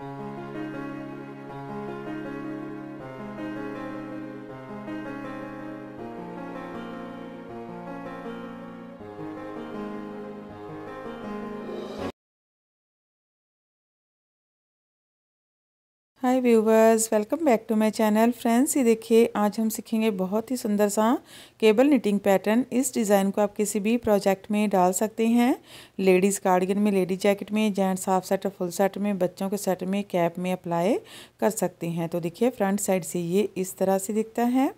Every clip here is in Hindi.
Thank you. Hi viewers welcome back to my channel friends ये देखिए आज हम सीखेंगे बहुत ही सुंदर सा केबल निटिंग पैटर्न इस डिज़ाइन को आप किसी भी प्रोजेक्ट में डाल सकते हैं लेडीज़ कार्डिगन में लेडीज जैकेट में जेंट्स हाफ सेट और फुल सेट में बच्चों के सेट में कैप में अप्लाई कर सकते हैं तो देखिए फ्रंट साइड से ये इस तरह से दिखता है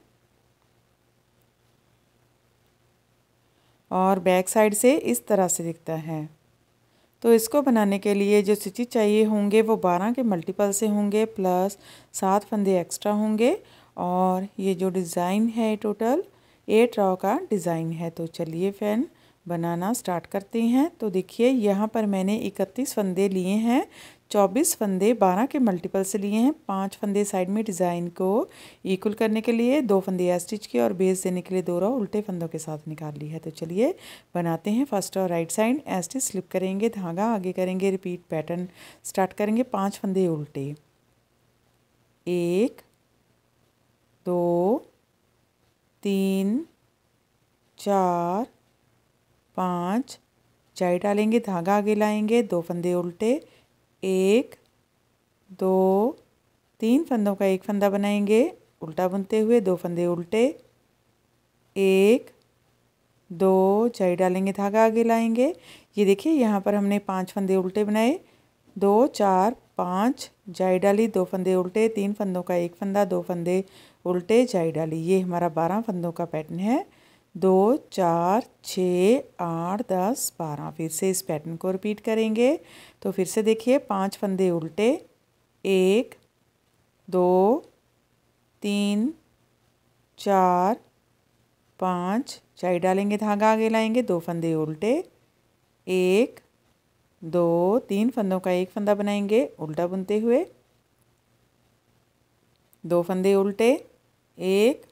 और बैक साइड से इस तरह से दिखता है तो इसको बनाने के लिए जो स्टिचिज चाहिए होंगे वो बारह के मल्टीपल से होंगे प्लस सात फंदे एक्स्ट्रा होंगे और ये जो डिज़ाइन है टोटल एट रॉ का डिज़ाइन है तो चलिए फैन बनाना स्टार्ट करते हैं तो देखिए यहाँ पर मैंने इकतीस फंदे लिए हैं चौबीस फंदे बारह के मल्टीपल से लिए हैं पांच फंदे साइड में डिज़ाइन को इक्वल करने के लिए दो फंदे या स्टिच किए और बेस देने के लिए दो रो उल्टे फंदों के साथ निकाल ली है तो चलिए बनाते हैं फर्स्ट और right side S stitch slip करेंगे धागा आगे करेंगे रिपीट पैटर्न स्टार्ट करेंगे पाँच फंदे उल्टे एक दो तीन चार पाँच चाय डालेंगे धागा आगे लाएंगे दो फंदे उल्टे एक दो तीन फंदों का एक फंदा बनाएंगे उल्टा बुनते हुए दो फंदे उल्टे एक दो चाई डालेंगे धागा आगे लाएंगे ये देखिए यहाँ पर हमने पांच फंदे उल्टे बनाए दो चार पाँच जाई डाली दो फंदे उल्टे तीन फंदों का एक फंदा दो फंदे उल्टे जाई डाली ये हमारा बारह फंदों का पैटर्न है दो चार छः आठ दस बारह फिर से इस पैटर्न को रिपीट करेंगे तो फिर से देखिए पांच फंदे उल्टे एक दो तीन चार पाँच चाई डालेंगे धागा आगे लाएंगे दो फंदे उल्टे एक दो तीन फंदों का एक फंदा बनाएंगे उल्टा बुनते हुए दो फंदे उल्टे एक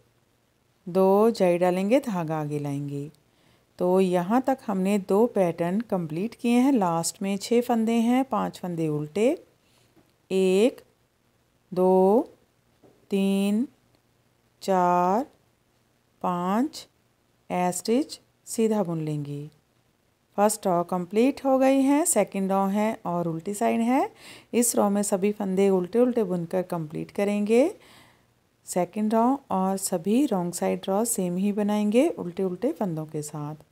दो जई डालेंगे धागा आगे लाएंगे तो यहाँ तक हमने दो पैटर्न कंप्लीट किए हैं लास्ट में छः फंदे हैं पांच फंदे उल्टे एक दो तीन चार पाँच एस्टिच सीधा बुन लेंगे फर्स्ट रॉ कंप्लीट हो गई हैं सेकंड रॉ है और उल्टी साइड है इस रॉ में सभी फंदे उल्टे उल्टे बुनकर कंप्लीट करेंगे सेकेंड रॉ और सभी रॉन्ग साइड रॉ सेम ही बनाएंगे उल्टे उल्टे फंदों के साथ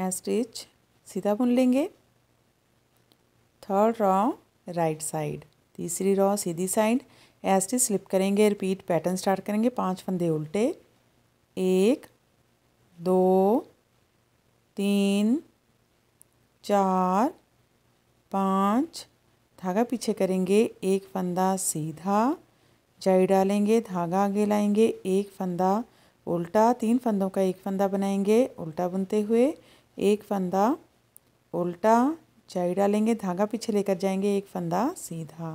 हैं स्टिच सीधा बुन लेंगे थर्ड रॉ राइट साइड तीसरी रॉ सीधी साइड स्टिच स्लिप करेंगे रिपीट पैटर्न स्टार्ट करेंगे पांच फंदे उल्टे एक दो तीन चार पाँच धागा पीछे करेंगे एक फंदा सीधा जाई डालेंगे धागा आगे लाएंगे एक फंदा उल्टा तीन फंदों का एक फंदा बनाएंगे उल्टा बुनते हुए एक फंदा उल्टा जाई डालेंगे धागा पीछे लेकर जाएंगे एक फंदा सीधा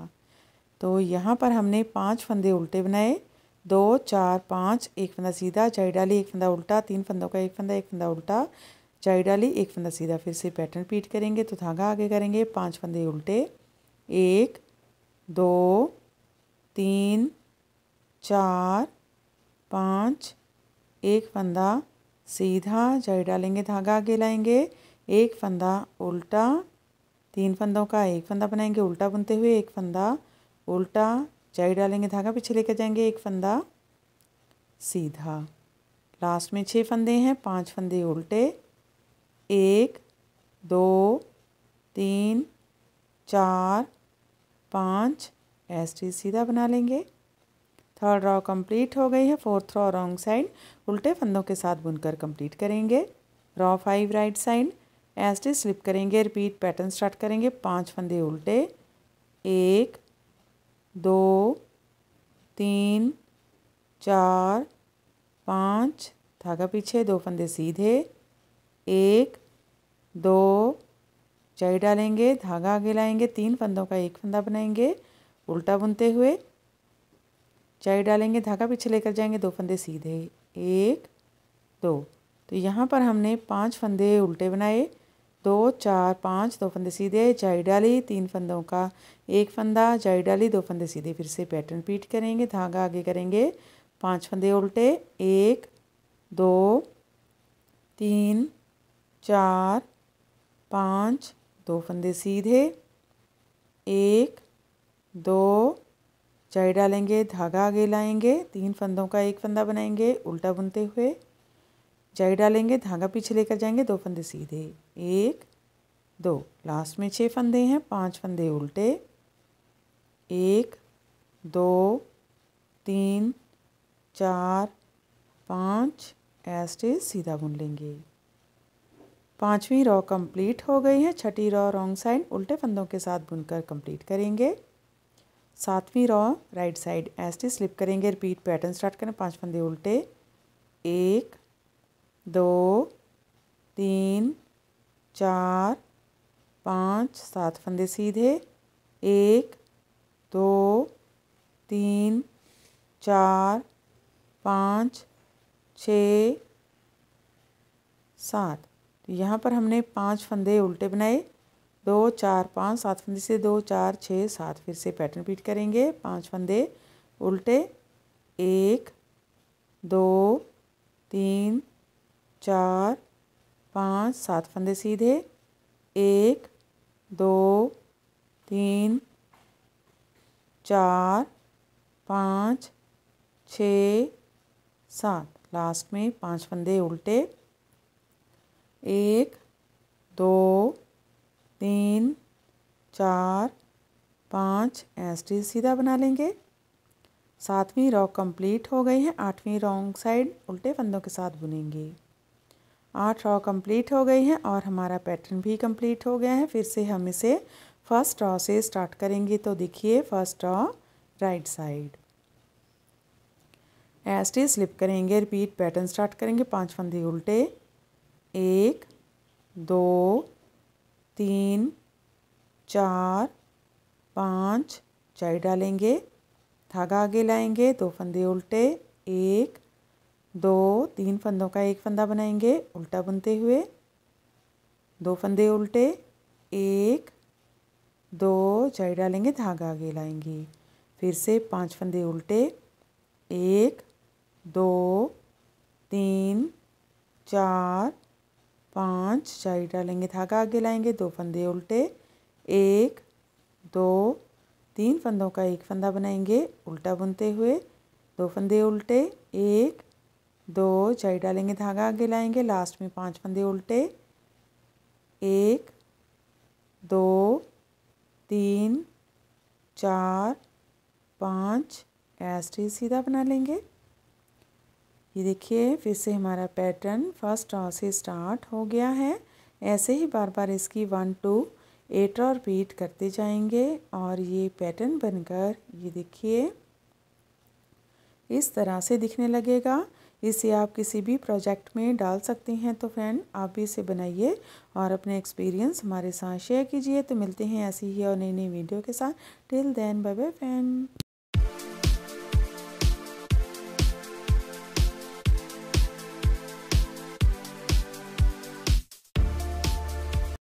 तो यहाँ पर हमने पांच फंदे उल्टे बनाए दो चार पाँच एक फंदा सीधा चाई डाली एक फंदा उल्टा तीन फंदों का एक फंदा एक फंदा उल्टा चाई डाली एक फंदा सीधा फिर से पैटर्न पीट करेंगे तो धागा आगे करेंगे पांच फंदे उल्टे एक दो तीन चार पाँच एक फंदा सीधा जड़ डालेंगे धागा आगे लाएंगे एक फंदा उल्टा तीन फंदों का एक फंदा बनाएंगे उल्टा बुनते हुए एक फंदा उल्टा जड़ डालेंगे धागा पीछे लेकर जाएंगे एक फंदा सीधा लास्ट में छः फंदे हैं पांच फंदे उल्टे एक दो तीन चार पाँच ऐसे सीधा बना लेंगे थर्ड रॉ कंप्लीट हो गई है फोर्थ रॉ रॉन्ग साइड उल्टे फंदों के साथ बुनकर कंप्लीट करेंगे row five right side S T slip करेंगे रिपीट पैटर्न स्टार्ट करेंगे पांच फंदे उल्टे एक दो तीन चार पाँच धागा पीछे दो फंदे सीधे एक दो चाई डालेंगे धागा आगे लाएंगे तीन फंदों का एक फंदा बनाएंगे उल्टा बुनते हुए चाय डालेंगे धागा पीछे लेकर जाएंगे दो फंदे सीधे एक दो तो यहाँ पर हमने पांच फंदे उल्टे बनाए दो चार पाँच दो फंदे सीधे जाई डाली तीन फंदों का एक फंदा जाई डाली दो फंदे सीधे फिर से पैटर्न रिपीट करेंगे धागा आगे करेंगे पांच फंदे उल्टे एक दो तीन चार पाँच दो फंदे सीधे एक दो चाय डालेंगे धागा आगे लाएंगे तीन फंदों का एक फंदा बनाएंगे उल्टा बुनते हुए जाई डालेंगे धागा पीछे लेकर जाएंगे दो फंदे सीधे एक दो लास्ट में छः फंदे हैं पांच फंदे उल्टे एक दो तीन चार पाँच ऐसे सीधा बुन लेंगे पांचवी रॉ कंप्लीट हो गई है छठी रॉ रॉन्ग साइड उल्टे फंदों के साथ बुनकर कंप्लीट करेंगे सातवीं रॉ राइट साइड ऐसे स्लिप करेंगे रिपीट पैटर्न स्टार्ट करें पांच फंदे उल्टे एक दो तीन चार पाँच सात फंदे सीधे एक दो तीन चार पाँच छ सात तो यहाँ पर हमने पांच फंदे उल्टे बनाए दो चार पाँच सात फंदे से दो चार छः सात फिर से पैटर्न रिपीट करेंगे पांच फंदे उल्टे एक दो तीन चार पाँच सात फंदे सीधे एक दो तीन चार पाँच छ सात लास्ट में पांच फंदे उल्टे एक दो चार पाँच एस्ट्री सीधा बना लेंगे सातवीं रॉ कंप्लीट हो गई है आठवीं रॉन्ग साइड उल्टे फंदों के साथ बुनेंगे आठ रॉ कंप्लीट हो गई हैं और हमारा पैटर्न भी कंप्लीट हो गया है फिर से हम इसे फर्स्ट रॉ से स्टार्ट करेंगे तो देखिए first row right side S T slip करेंगे रिपीट पैटर्न स्टार्ट करेंगे पांच फंदे उल्टे एक दो तीन चार पाँच चाई डालेंगे धागा आगे लाएंगे दो फंदे उल्टे एक दो तीन फंदों का एक फंदा बनाएंगे उल्टा बुनते हुए दो फंदे उल्टे एक दो चाई डालेंगे धागा आगे लाएंगे फिर से पांच फंदे उल्टे एक दो तीन चार पाँच चाई डालेंगे धागा आगे लाएंगे दो फंदे उल्टे एक दो तीन फंदों का एक फंदा बनाएंगे उल्टा बुनते हुए दो फंदे उल्टे एक दो चाई डालेंगे धागा आगे लाएंगे लास्ट में पांच फंदे उल्टे एक दो तीन चार पाँच ऐसे सीधा बना लेंगे ये देखिए फिर से हमारा पैटर्न फर्स्ट रॉ से स्टार्ट हो गया है ऐसे ही बार बार इसकी वन टू एट और बीट करते जाएंगे और ये पैटर्न बनकर ये देखिए इस तरह से दिखने लगेगा इसे आप किसी भी प्रोजेक्ट में डाल सकते हैं तो फ्रेंड आप भी इसे बनाइए और अपने एक्सपीरियंस हमारे साथ शेयर कीजिए तो मिलते हैं ऐसी ही और नई नई वीडियो के साथ till then bye bye friend